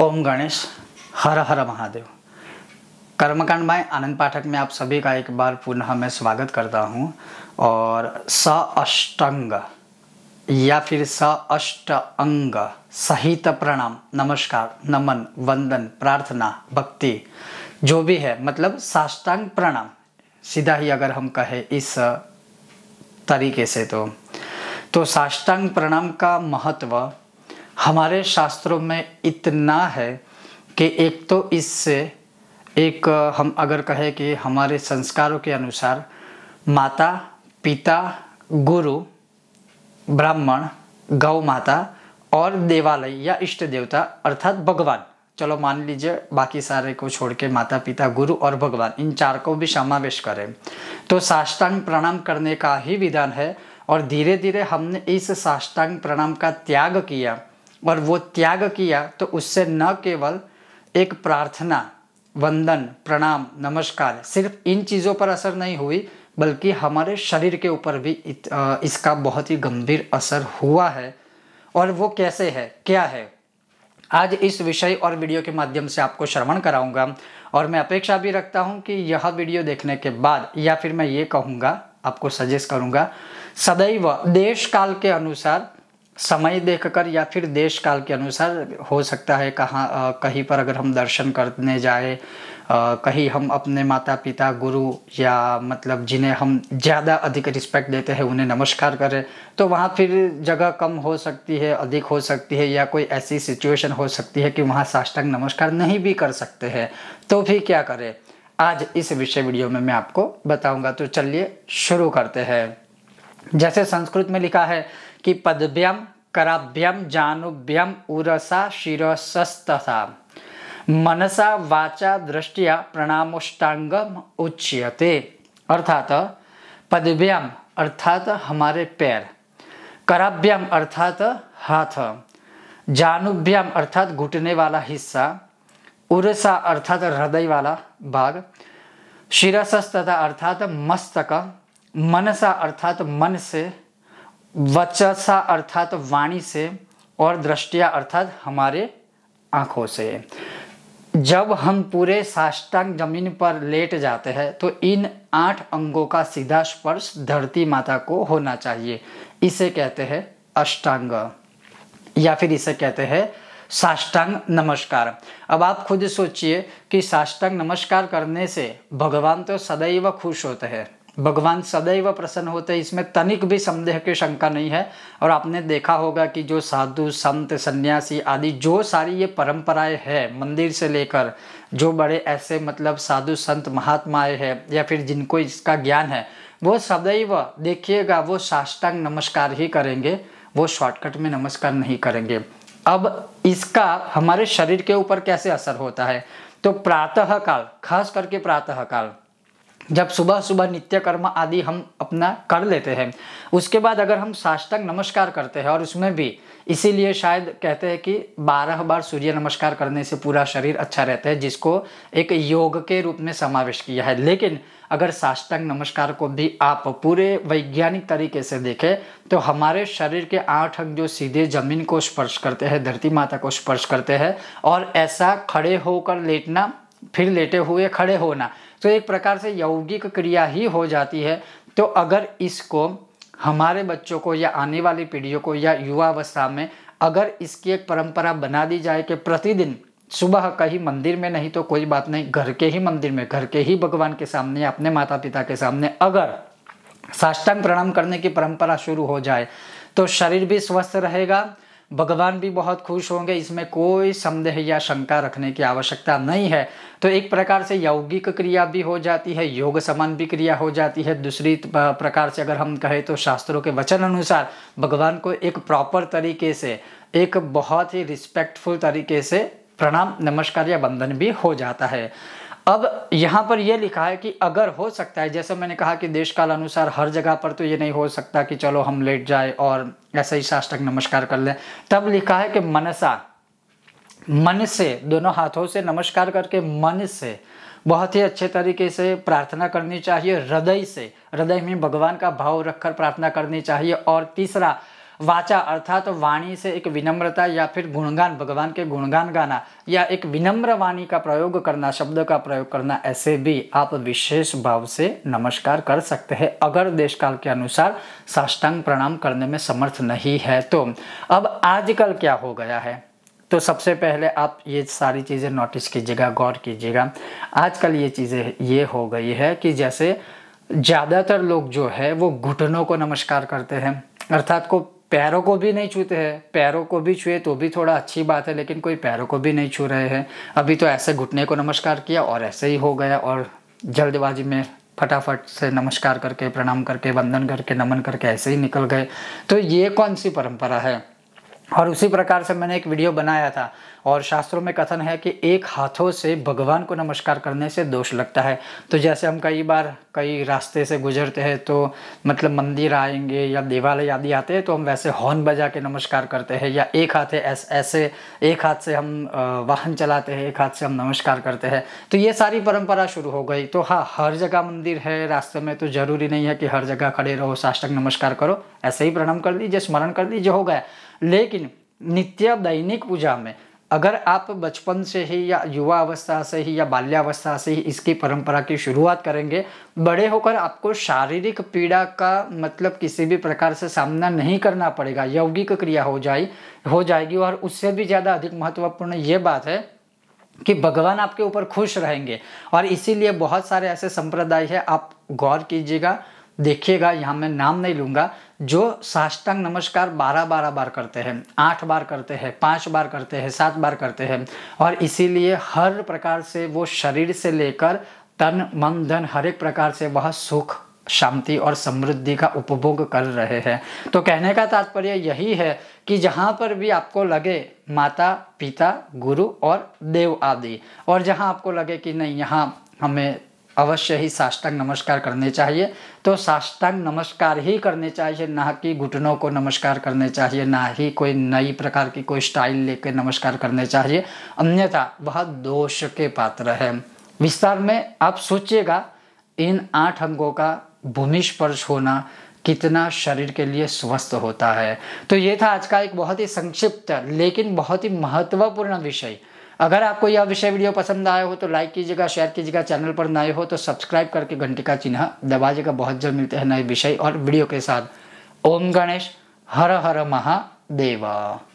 ओम गणेश हर हर महादेव कर्मकांड बाय आनंद पाठक में आप सभी का एक बार पुनः मैं स्वागत करता हूँ और स अष्टंग या फिर स अष्ट अंग सहित प्रणाम नमस्कार नमन वंदन प्रार्थना भक्ति जो भी है मतलब साष्टांग प्रणाम सीधा ही अगर हम कहें इस तरीके से तो तो साष्टांग प्रणाम का महत्व हमारे शास्त्रों में इतना है कि एक तो इससे एक हम अगर कहें कि हमारे संस्कारों के अनुसार माता पिता गुरु ब्राह्मण गौ माता और देवालय या इष्ट देवता अर्थात भगवान चलो मान लीजिए बाकी सारे को छोड़ के माता पिता गुरु और भगवान इन चार को भी समावेश करें तो साष्टांग प्रणाम करने का ही विधान है और धीरे धीरे हमने इस साष्टांग प्रणाम का त्याग किया और वो त्याग किया तो उससे न केवल एक प्रार्थना वंदन प्रणाम नमस्कार सिर्फ इन चीज़ों पर असर नहीं हुई बल्कि हमारे शरीर के ऊपर भी इसका बहुत ही गंभीर असर हुआ है और वो कैसे है क्या है आज इस विषय और वीडियो के माध्यम से आपको श्रवण कराऊंगा और मैं अपेक्षा भी रखता हूं कि यह वीडियो देखने के बाद या फिर मैं ये कहूंगा आपको सजेस्ट करूंगा सदैव देश काल के अनुसार समय देखकर या फिर देश काल के अनुसार हो सकता है कहाँ कहीं पर अगर हम दर्शन करने जाए कहीं हम अपने माता पिता गुरु या मतलब जिन्हें हम ज़्यादा अधिक रिस्पेक्ट देते हैं उन्हें नमस्कार करें तो वहाँ फिर जगह कम हो सकती है अधिक हो सकती है या कोई ऐसी सिचुएशन हो सकती है कि वहाँ साष्टांग नमस्कार नहीं भी कर सकते हैं तो भी क्या करें आज इस विषय वीडियो में मैं आपको बताऊंगा तो चलिए शुरू करते हैं जैसे संस्कृत में लिखा है कि पदभ्यम कराभ्यम जानुभ्यम उरसा शिरसस्तथा मनसा वाचा दृष्टिया प्रणामोष्टांगम उच्यते अर्थात पदभ्यम अर्थात हमारे पैर कराभ्याम अर्थात हाथ जानुभ्याम अर्थात घुटने वाला हिस्सा उरसा अर्थात हृदय वाला भाग शिरसस अर्थात मस्तक मनसा अर्थात मन से वचसा अर्थात वाणी से और दृष्टिया अर्थात हमारे आँखों से जब हम पूरे साष्टांग जमीन पर लेट जाते हैं तो इन आठ अंगों का सीधा स्पर्श धरती माता को होना चाहिए इसे कहते हैं अष्टांग या फिर इसे कहते हैं साष्टांग नमस्कार अब आप खुद सोचिए कि साष्टांग नमस्कार करने से भगवान तो सदैव खुश होते हैं भगवान सदैव प्रसन्न होते हैं इसमें तनिक भी संदेह की शंका नहीं है और आपने देखा होगा कि जो साधु संत सन्यासी आदि जो सारी ये परंपराएं हैं मंदिर से लेकर जो बड़े ऐसे मतलब साधु संत महात्माएं हैं या फिर जिनको इसका ज्ञान है वो सदैव देखिएगा वो साष्टांग नमस्कार ही करेंगे वो शॉर्टकट में नमस्कार नहीं करेंगे अब इसका हमारे शरीर के ऊपर कैसे असर होता है तो प्रातः काल खास करके प्रातः काल जब सुबह सुबह नित्य कर्म आदि हम अपना कर लेते हैं उसके बाद अगर हम साष्टांग नमस्कार करते हैं और उसमें भी इसीलिए शायद कहते हैं कि बारह बार सूर्य नमस्कार करने से पूरा शरीर अच्छा रहता है जिसको एक योग के रूप में समावेश किया है लेकिन अगर साष्टांग नमस्कार को भी आप पूरे वैज्ञानिक तरीके से देखें तो हमारे शरीर के आठ अंग जो सीधे जमीन को स्पर्श करते हैं धरती माता को स्पर्श करते हैं और ऐसा खड़े होकर लेटना फिर लेटे हुए खड़े होना तो एक प्रकार से यौगिक क्रिया ही हो जाती है तो अगर इसको हमारे बच्चों को या आने वाली पीढ़ियों को या युवावस्था में अगर इसकी एक परंपरा बना दी जाए कि प्रतिदिन सुबह कहीं मंदिर में नहीं तो कोई बात नहीं घर के ही मंदिर में घर के ही भगवान के सामने अपने माता पिता के सामने अगर साष्टांग प्रणाम करने की परंपरा शुरू हो जाए तो शरीर भी स्वस्थ रहेगा भगवान भी बहुत खुश होंगे इसमें कोई संदेह या शंका रखने की आवश्यकता नहीं है तो एक प्रकार से यौगिक क्रिया भी हो जाती है योग समान भी क्रिया हो जाती है दूसरी प्रकार से अगर हम कहें तो शास्त्रों के वचन अनुसार भगवान को एक प्रॉपर तरीके से एक बहुत ही रिस्पेक्टफुल तरीके से प्रणाम नमस्कार या बंधन भी हो जाता है अब यहाँ पर यह लिखा है कि अगर हो सकता है जैसे मैंने कहा कि देश काल अनुसार हर जगह पर तो ये नहीं हो सकता कि चलो हम लेट जाए और ऐसे ही साष्टक नमस्कार कर लें तब लिखा है कि मनसा मन से दोनों हाथों से नमस्कार करके मन से बहुत ही अच्छे तरीके से प्रार्थना करनी चाहिए हृदय से हृदय में भगवान का भाव रखकर प्रार्थना करनी चाहिए और तीसरा वाचा अर्थात तो वाणी से एक विनम्रता या फिर गुणगान भगवान के गुणगान गाना या एक विनम्र वाणी का प्रयोग करना शब्द का प्रयोग करना ऐसे भी आप विशेष भाव से नमस्कार कर सकते हैं अगर देश काल के अनुसार साष्टांग प्रणाम करने में समर्थ नहीं है तो अब आजकल क्या हो गया है तो सबसे पहले आप ये सारी चीज़ें नोटिस कीजिएगा गौर कीजिएगा आजकल ये चीज़ें ये हो गई है कि जैसे ज़्यादातर लोग जो है वो घुटनों को नमस्कार करते हैं अर्थात को पैरों को भी नहीं छूते हैं पैरों को भी छुए तो भी थोड़ा अच्छी बात है लेकिन कोई पैरों को भी नहीं छू रहे हैं अभी तो ऐसे घुटने को नमस्कार किया और ऐसे ही हो गया और जल्दबाजी में फटाफट से नमस्कार करके प्रणाम करके वंदन करके नमन करके ऐसे ही निकल गए तो ये कौन सी परंपरा है और उसी प्रकार से मैंने एक वीडियो बनाया था और शास्त्रों में कथन है कि एक हाथों से भगवान को नमस्कार करने से दोष लगता है तो जैसे हम कई बार कई रास्ते से गुजरते हैं तो मतलब मंदिर आएंगे या देवालय आदि आते हैं तो हम वैसे हॉर्न बजा के नमस्कार करते हैं या एक हाथ है ऐसे एक हाथ से हम वाहन चलाते हैं एक हाथ से हम नमस्कार करते हैं तो ये सारी परंपरा शुरू हो गई तो हाँ हर जगह मंदिर है रास्ते में तो ज़रूरी नहीं है कि हर जगह खड़े रहो साष्टक नमस्कार करो ऐसे ही प्रणाम कर दीजिए स्मरण कर दीजिए हो गया लेकिन नित्य दैनिक पूजा में अगर आप बचपन से ही या युवा अवस्था से ही या बाल्यावस्था से ही इसकी परंपरा की शुरुआत करेंगे बड़े होकर आपको शारीरिक पीड़ा का मतलब किसी भी प्रकार से सामना नहीं करना पड़ेगा यौगिक क्रिया हो जाए हो जाएगी और उससे भी ज़्यादा अधिक महत्वपूर्ण ये बात है कि भगवान आपके ऊपर खुश रहेंगे और इसीलिए बहुत सारे ऐसे संप्रदाय है आप गौर कीजिएगा देखिएगा यहाँ मैं नाम नहीं लूँगा जो साष्टांग नमस्कार बारह बारह बार करते हैं आठ बार करते हैं पाँच बार करते हैं सात बार करते हैं और इसीलिए हर प्रकार से वो शरीर से लेकर तन मन धन हर एक प्रकार से वह सुख शांति और समृद्धि का उपभोग कर रहे हैं तो कहने का तात्पर्य यही है कि जहाँ पर भी आपको लगे माता पिता गुरु और देव आदि और जहाँ आपको लगे कि नहीं यहाँ हमें अवश्य ही साष्टांग नमस्कार करने चाहिए तो साष्टांग नमस्कार ही करने चाहिए ना कि घुटनों को नमस्कार करने चाहिए ना ही कोई नई प्रकार की कोई स्टाइल लेकर नमस्कार करने चाहिए अन्यथा वह दोष के पात्र है विस्तार में आप सोचिएगा इन आठ अंगों का भूमि स्पर्श होना कितना शरीर के लिए स्वस्थ होता है तो ये था आज का एक बहुत ही संक्षिप्त लेकिन बहुत ही महत्वपूर्ण विषय अगर आपको यह विषय वीडियो पसंद आया हो तो लाइक कीजिएगा शेयर कीजिएगा चैनल पर नए हो तो सब्सक्राइब करके घंटे का चिन्ह दबाजिएगा बहुत जल्द मिलते हैं नए विषय और वीडियो के साथ ओम गणेश हर हर महादेवा